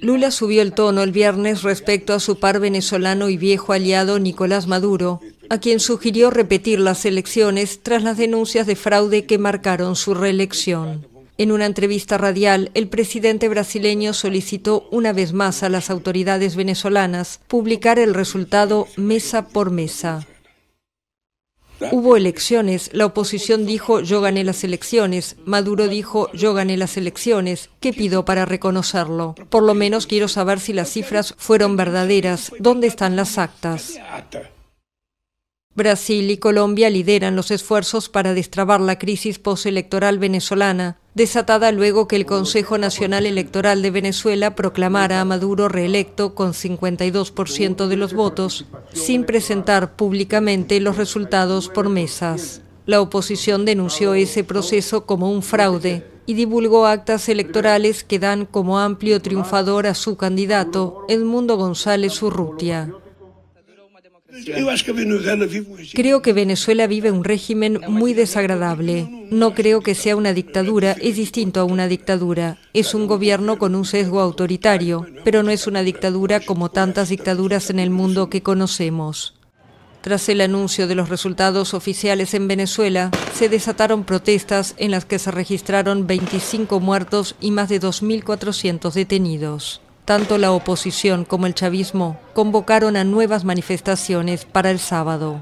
Lula subió el tono el viernes respecto a su par venezolano y viejo aliado Nicolás Maduro, a quien sugirió repetir las elecciones tras las denuncias de fraude que marcaron su reelección. En una entrevista radial, el presidente brasileño solicitó una vez más a las autoridades venezolanas publicar el resultado mesa por mesa. Hubo elecciones, la oposición dijo yo gané las elecciones, Maduro dijo yo gané las elecciones, ¿qué pido para reconocerlo? Por lo menos quiero saber si las cifras fueron verdaderas, dónde están las actas. Brasil y Colombia lideran los esfuerzos para destrabar la crisis postelectoral venezolana, desatada luego que el Consejo Nacional Electoral de Venezuela proclamara a Maduro reelecto con 52% de los votos, sin presentar públicamente los resultados por mesas. La oposición denunció ese proceso como un fraude y divulgó actas electorales que dan como amplio triunfador a su candidato, Edmundo González Urrutia. Creo que Venezuela vive un régimen muy desagradable. No creo que sea una dictadura, es distinto a una dictadura. Es un gobierno con un sesgo autoritario, pero no es una dictadura como tantas dictaduras en el mundo que conocemos. Tras el anuncio de los resultados oficiales en Venezuela, se desataron protestas en las que se registraron 25 muertos y más de 2.400 detenidos. Tanto la oposición como el chavismo convocaron a nuevas manifestaciones para el sábado.